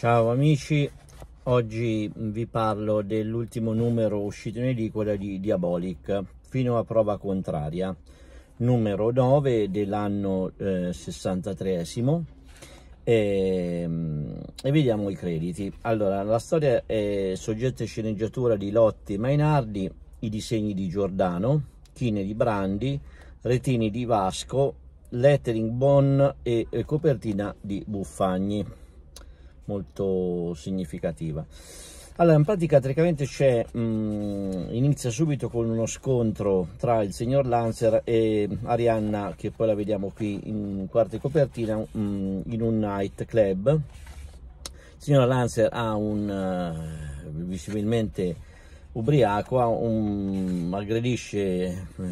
Ciao amici, oggi vi parlo dell'ultimo numero uscito in edicola di Diabolic, fino a prova contraria, numero 9 dell'anno eh, 63 e, ehm, e, vediamo i crediti. Allora, la storia è soggetta e sceneggiatura di Lotti Mainardi, i disegni di Giordano, Chine di Brandi, Retini di Vasco, lettering Bon e, e eh, copertina di Buffagni molto significativa. Allora, in pratica praticamente c'è, mm, inizia subito con uno scontro tra il signor Lancer e Arianna, che poi la vediamo qui in quarta copertina, mh, mm, in un night club. Il signor Lancer ha un, uh, visibilmente ubriaco, un, aggredisce uh,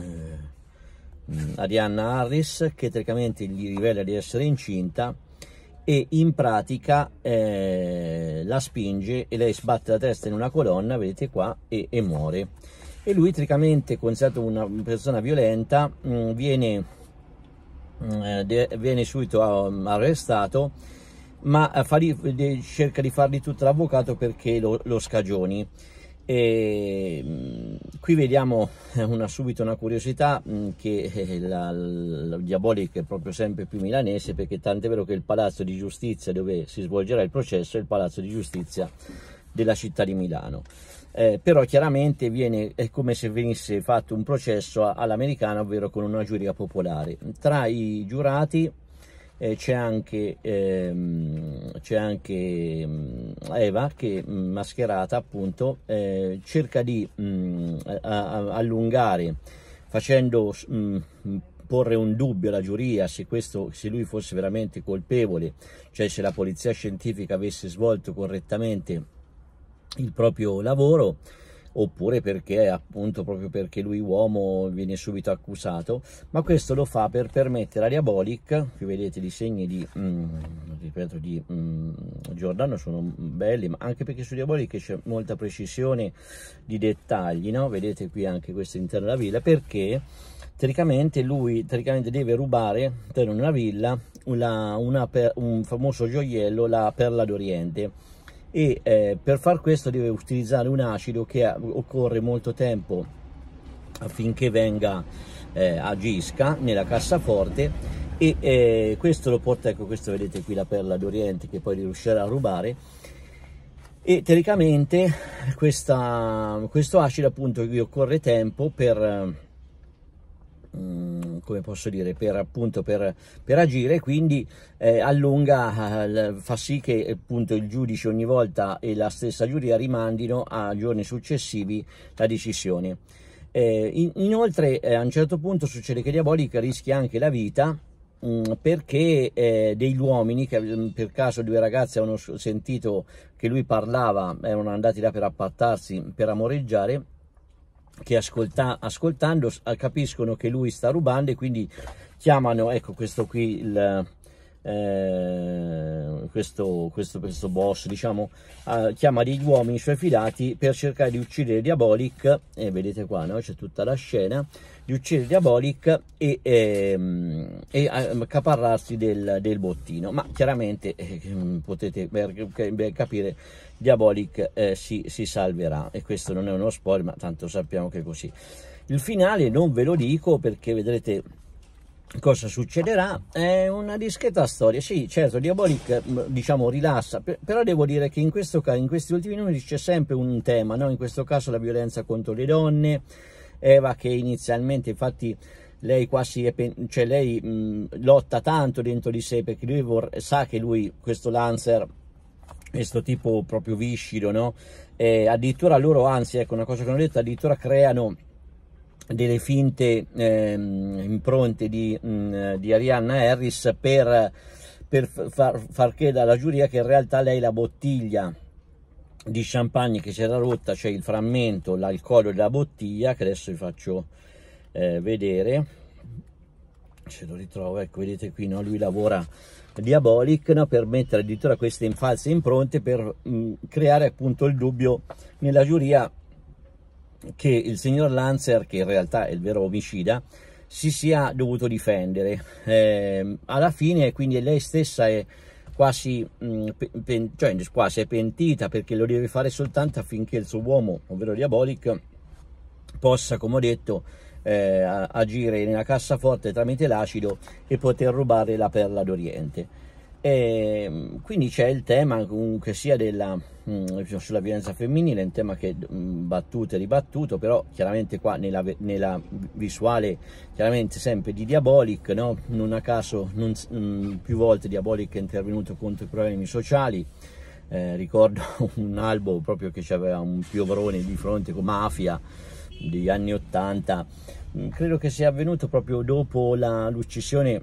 Arianna Harris, che tecnicamente gli rivela di essere incinta, e in pratica eh, la spinge e lei sbatte la testa in una colonna, vedete qua, e, e muore. E lui tricamente, considerato una persona violenta, mh, mm, viene, mh, mm, eh, de, viene, subito ah, arrestato, ma eh, farì, de, cerca di fargli tutto l'avvocato perché lo, lo scagioni. E, mh, mm, qui vediamo eh, una, subito una curiosità mm, che eh, la, la Diabolica è proprio sempre più milanese perché tant'è vero che il palazzo di giustizia dove si svolgerà il processo è il palazzo di giustizia della città di Milano. Eh, però chiaramente viene, è come se venisse fatto un processo all'americana, ovvero con una giuria popolare. Tra i giurati eh, c'è anche, ehm, c'è anche mh, mm, Eva che mm, mascherata appunto eh, cerca di mh, mm, allungare facendo porre un dubbio alla giuria se, questo, se, lui fosse veramente colpevole, cioè se la polizia scientifica avesse svolto correttamente il proprio lavoro oppure perché appunto proprio perché lui uomo viene subito accusato, ma questo lo fa per permettere a Diabolic, qui vedete i segni di, mm, ripeto, di mm, Giordano sono belli, ma anche perché su Diabolic c'è molta precisione di dettagli, no? vedete qui anche questo interno della villa, perché teoricamente lui teoricamente deve rubare per una villa una, una per, un famoso gioiello, la Perla d'Oriente, e eh, per far questo deve utilizzare un acido che occorre molto tempo affinché venga eh, agisca nella cassaforte e eh, questo lo porta, ecco questo vedete qui la perla d'Oriente che poi riuscirà a rubare e teoricamente questa, questo acido appunto qui occorre tempo per Mm, come posso dire, per, appunto, per, per agire, quindi eh, allunga, eh, fa sì che appunto, il giudice ogni volta e la stessa giuria rimandino a giorni successivi la decisione. Eh, in, inoltre eh, a un certo punto succede che Diabolica rischia anche la vita mm, perché eh, degli uomini, che mm, per caso due ragazzi hanno sentito che lui parlava, erano andati là per appattarsi, per amoreggiare, che ascolta, ascoltando capiscono che lui sta rubando e quindi chiamano, ecco questo qui il eh, questo, questo, questo, boss diciamo eh, chiama degli uomini i suoi fidati per cercare di uccidere Diabolic e vedete qua no? c'è tutta la scena di uccidere Diabolic e, ehm, e ehm, accaparrarsi del, del, bottino ma chiaramente eh, ehm, potete capire Diabolic eh, si, si salverà e questo non è uno spoiler ma tanto sappiamo che è così il finale non ve lo dico perché vedrete cosa succederà è una discreta storia sì certo Diabolic mm, diciamo rilassa però devo dire che in, questo, in questi ultimi numeri c'è sempre un tema no? in questo caso la violenza contro le donne Eva che inizialmente infatti lei quasi è, cioè lei mh, mm, lotta tanto dentro di sé perché lui sa che lui questo Lancer questo tipo proprio viscido no? E addirittura loro anzi ecco una cosa che non ho detto addirittura creano delle finte eh, impronte di, mh, mm, di, Arianna Harris per, per far, far credere alla giuria che in realtà lei la bottiglia di champagne che si era rotta cioè il frammento, l'alcol della bottiglia che adesso vi faccio eh, vedere se lo ritrovo, ecco vedete qui no? lui lavora Diabolic no? per mettere addirittura queste false impronte per mh, mm, creare appunto il dubbio nella giuria che il signor Lancer, che in realtà è il vero omicida, si sia dovuto difendere. Eh, alla fine, quindi, lei stessa è quasi, mh, mm, pen, cioè, quasi pentita perché lo deve fare soltanto affinché il suo uomo, ovvero Diabolic, possa, come ho detto, eh, agire nella cassaforte tramite l'acido e poter rubare la perla d'Oriente. E, ehm, quindi c'è il tema comunque sia della Mm, sulla violenza femminile, è un tema che è mm, battuto e ribattuto, però chiaramente qua nella, nella visuale chiaramente sempre di Diabolic, no? non a caso non, mm, più volte Diabolic è intervenuto contro i problemi sociali, eh, ricordo un albo proprio che c'aveva un piovrone di fronte con Mafia degli anni 80, credo che sia avvenuto proprio dopo l'uccisione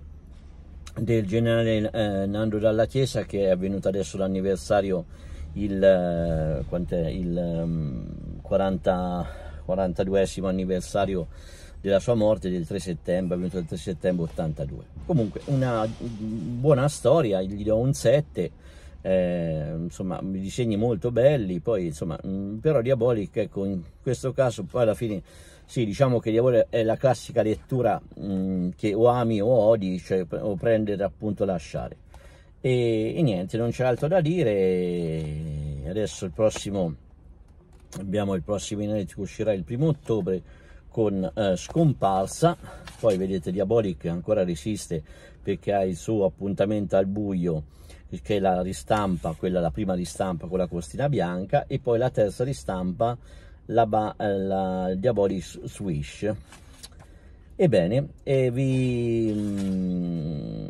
del generale eh, Nando Dalla Chiesa che è avvenuto adesso l'anniversario il, eh, il 40, mm, 42 anniversario della sua morte del 3 settembre, avvenuto 3 settembre 82. Comunque una buona storia, gli do un 7, eh, insomma disegni molto belli, poi insomma mm, però Diabolic ecco in questo caso poi alla fine sì diciamo che Diabolic è la classica lettura mh, mm, che o ami o odi, cioè o prendere appunto lasciare. E, e niente, non c'è altro da dire. Adesso il prossimo abbiamo il prossimo inedito che uscirà il primo ottobre con eh, scomparsa poi vedete Diabolic ancora resiste perché ha il suo appuntamento al buio che è la ristampa quella la prima ristampa con la costina bianca e poi la terza ristampa la, ba, eh, la Diabolic Swish ebbene e vi mm,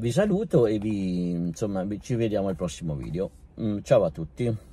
vi saluto e vi, insomma, ci vediamo al prossimo video. Mm, ciao a tutti.